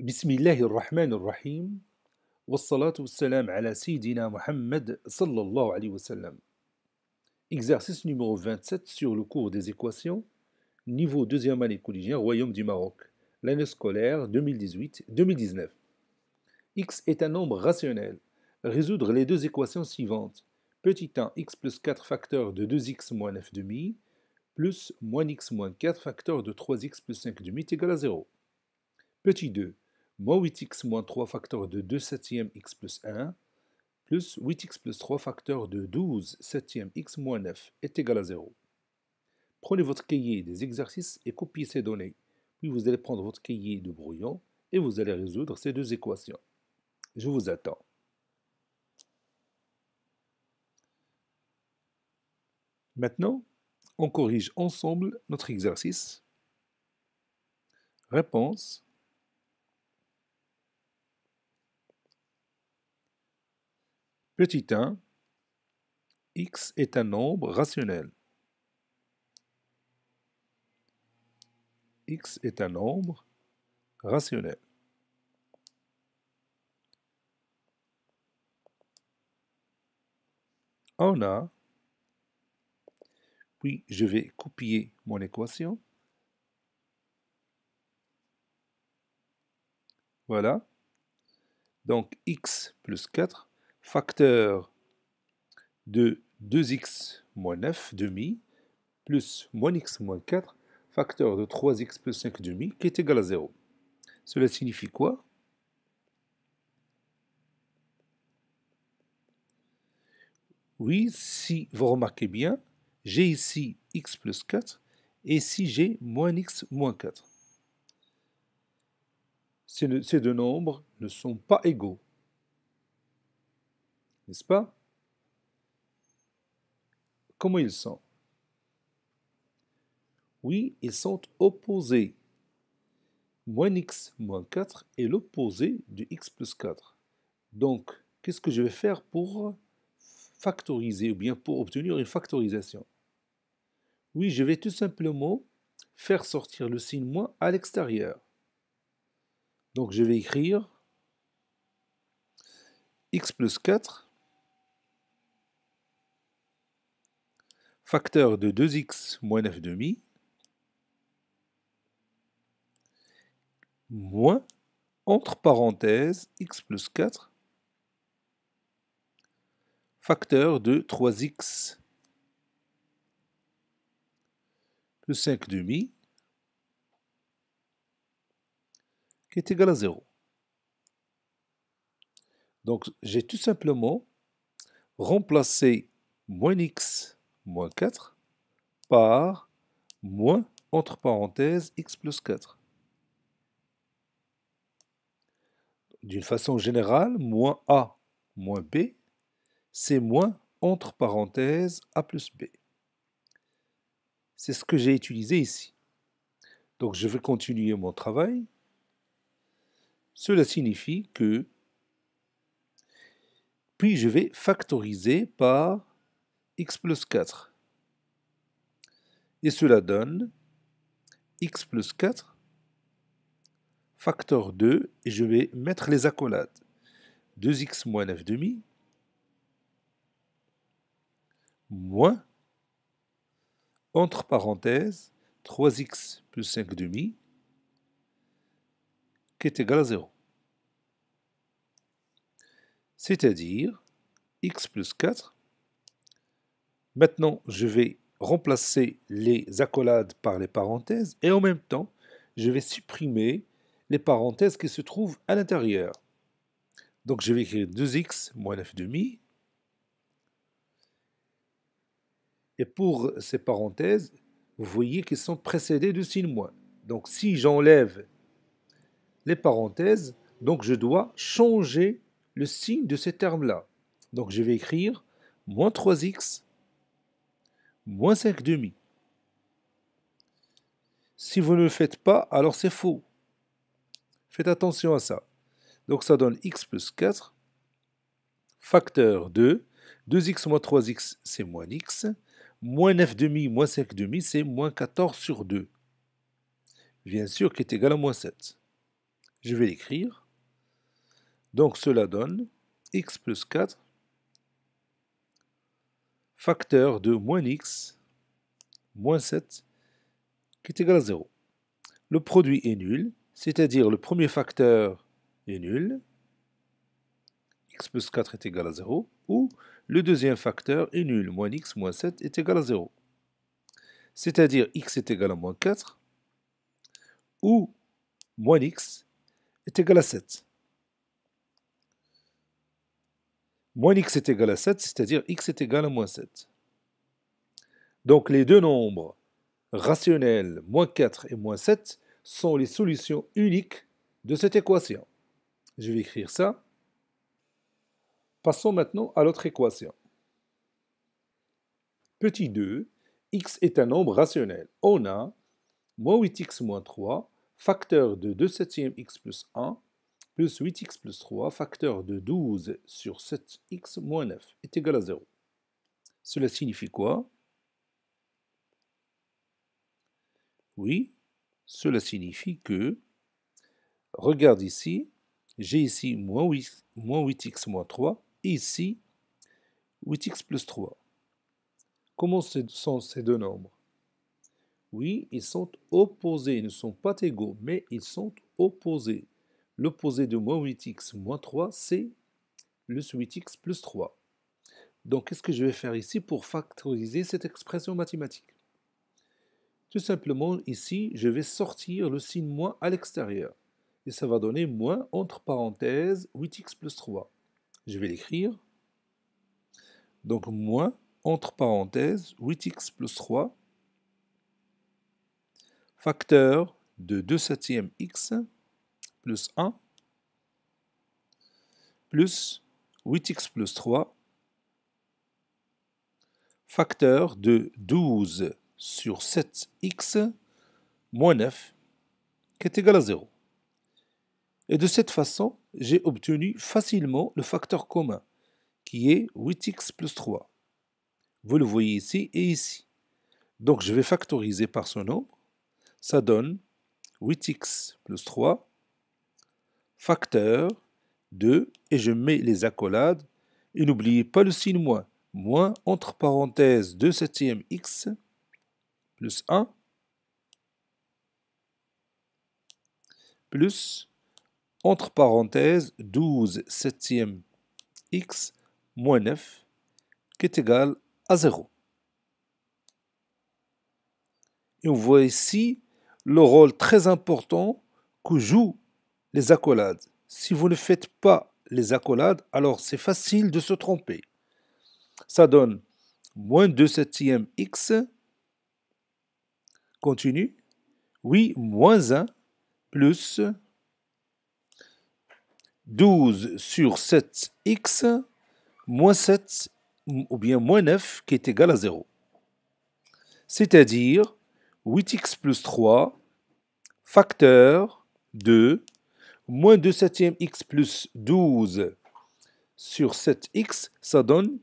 بسم rahman Rahim. الرحيم والصلاة والسلام على سيدنا Muhammad sallallahu alayhi wa sallam. Exercice numéro 27 sur le cours des équations, niveau deuxième année collégien, Royaume du Maroc, l'année scolaire 2018-2019. X est un nombre rationnel. Résoudre les deux équations suivantes. Petit 1, x plus 4 facteur de 2x moins 9 demi, plus moins x moins 4 facteur de 3x plus 5 demi est égal à 0. Petit 2, moins 8x moins 3 facteur de 2 septième x plus 1, plus 8x plus 3 facteur de 12 septième x moins 9 est égal à 0. Prenez votre cahier des exercices et copiez ces données. Puis vous allez prendre votre cahier de brouillon et vous allez résoudre ces deux équations. Je vous attends. Maintenant, on corrige ensemble notre exercice. Réponse Petit 1, x est un nombre rationnel. x est un nombre rationnel. On a, puis je vais copier mon équation. Voilà. Donc x plus 4 facteur de 2x moins 9 demi plus moins x moins 4 facteur de 3x plus 5 demi qui est égal à 0. Cela signifie quoi Oui, si vous remarquez bien, j'ai ici x plus 4 et si j'ai moins x moins 4. Ces deux nombres ne sont pas égaux n'est-ce pas Comment ils sont Oui, ils sont opposés. Moins x moins 4 est l'opposé de x plus 4. Donc, qu'est-ce que je vais faire pour factoriser ou bien pour obtenir une factorisation Oui, je vais tout simplement faire sortir le signe moins à l'extérieur. Donc je vais écrire x plus 4 facteur de 2x moins 9 demi moins, entre parenthèses, x plus 4, facteur de 3x plus 5 demi qui est égal à 0. Donc j'ai tout simplement remplacé moins x moins 4 par moins, entre parenthèses, x plus 4. D'une façon générale, moins a moins b, c'est moins, entre parenthèses, a plus b. C'est ce que j'ai utilisé ici. Donc je vais continuer mon travail. Cela signifie que puis je vais factoriser par x plus 4. Et cela donne x plus 4 facteur 2, et je vais mettre les accolades. 2x moins 9 demi, moins, entre parenthèses, 3x plus 5 demi, qui est égal à 0. C'est-à-dire, x plus 4 Maintenant, je vais remplacer les accolades par les parenthèses et en même temps, je vais supprimer les parenthèses qui se trouvent à l'intérieur. Donc je vais écrire 2x moins 9,5. Et pour ces parenthèses, vous voyez qu'elles sont précédées de signe moins. Donc si j'enlève les parenthèses, donc je dois changer le signe de ces termes-là. Donc je vais écrire moins 3x moins demi. Si vous ne le faites pas, alors c'est faux. Faites attention à ça. Donc ça donne x plus 4, facteur 2, 2x moins 3x c'est moins x, moins demi, moins demi, c'est moins 14 sur 2, bien sûr qui est égal à moins 7. Je vais l'écrire. Donc cela donne x plus 4 facteur de moins x, moins 7, qui est égal à 0. Le produit est nul, c'est-à-dire le premier facteur est nul, x plus 4 est égal à 0, ou le deuxième facteur est nul, moins x moins 7 est égal à 0. C'est-à-dire x est égal à moins 4, ou moins x est égal à 7. moins x est égal à 7, c'est-à-dire x est égal à moins 7. Donc les deux nombres rationnels, moins 4 et moins 7, sont les solutions uniques de cette équation. Je vais écrire ça. Passons maintenant à l'autre équation. Petit 2, x est un nombre rationnel. On a moins 8x moins 3, facteur de 2 septième x plus 1, plus 8x plus 3, facteur de 12 sur 7x moins 9 est égal à 0. Cela signifie quoi Oui, cela signifie que, regarde ici, j'ai ici moins 8, x moins 3, et ici 8x plus 3. Comment sont ces deux nombres Oui, ils sont opposés, ils ne sont pas égaux, mais ils sont opposés. L'opposé de moins 8x moins 3, c'est le 8x plus 3. Donc, qu'est-ce que je vais faire ici pour factoriser cette expression mathématique Tout simplement, ici, je vais sortir le signe moins à l'extérieur. Et ça va donner moins, entre parenthèses, 8x plus 3. Je vais l'écrire. Donc, moins, entre parenthèses, 8x plus 3, facteur de 2 septième x plus 1 plus 8x plus 3 facteur de 12 sur 7x moins 9 qui est égal à 0. Et de cette façon, j'ai obtenu facilement le facteur commun qui est 8x plus 3. Vous le voyez ici et ici. Donc je vais factoriser par ce nombre. Ça donne 8x plus 3 facteur 2 et je mets les accolades, et n'oubliez pas le signe moins, moins entre parenthèses 2 septième x plus 1 plus entre parenthèses 12 septième x moins 9 qui est égal à 0. Et on voit ici le rôle très important que joue les accolades. Si vous ne faites pas les accolades, alors c'est facile de se tromper. Ça donne moins 2 septième x. Continue. Oui, moins 1 plus 12 sur 7x moins 7 ou bien moins 9 qui est égal à 0. C'est-à-dire 8x plus 3 facteur 2 moins 2 septième x plus 12 sur 7x, ça donne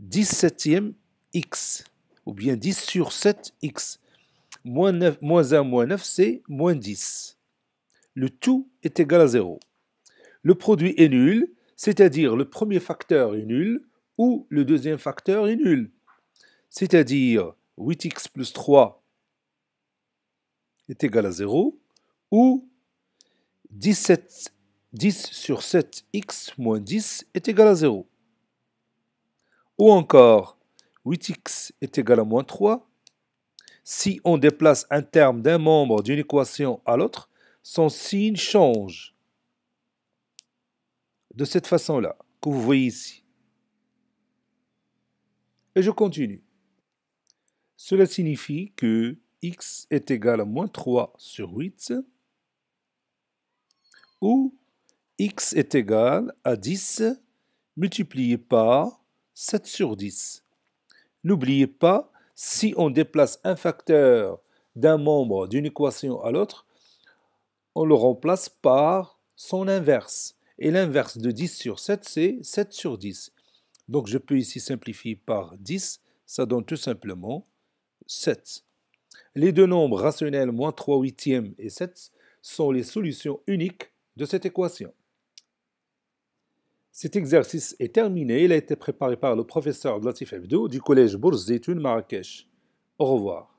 10 ème x, ou bien 10 sur 7x. 9, moins 1, moins 9, c'est moins 10. Le tout est égal à 0. Le produit est nul, c'est-à-dire le premier facteur est nul, ou le deuxième facteur est nul. C'est-à-dire 8x plus 3 est égal à 0, ou 17, 10 sur 7x moins 10 est égal à 0. Ou encore, 8x est égal à moins 3 si on déplace un terme d'un membre d'une équation à l'autre, son signe change. De cette façon-là, que vous voyez ici. Et je continue. Cela signifie que x est égal à moins 3 sur 8 où x est égal à 10 multiplié par 7 sur 10. N'oubliez pas, si on déplace un facteur d'un membre d'une équation à l'autre, on le remplace par son inverse. Et l'inverse de 10 sur 7, c'est 7 sur 10. Donc je peux ici simplifier par 10, ça donne tout simplement 7. Les deux nombres rationnels moins 3 huitièmes et 7 sont les solutions uniques de cette équation. Cet exercice est terminé, il a été préparé par le professeur Latif Abdou du collège Bourse d'Études Marrakech. Au revoir.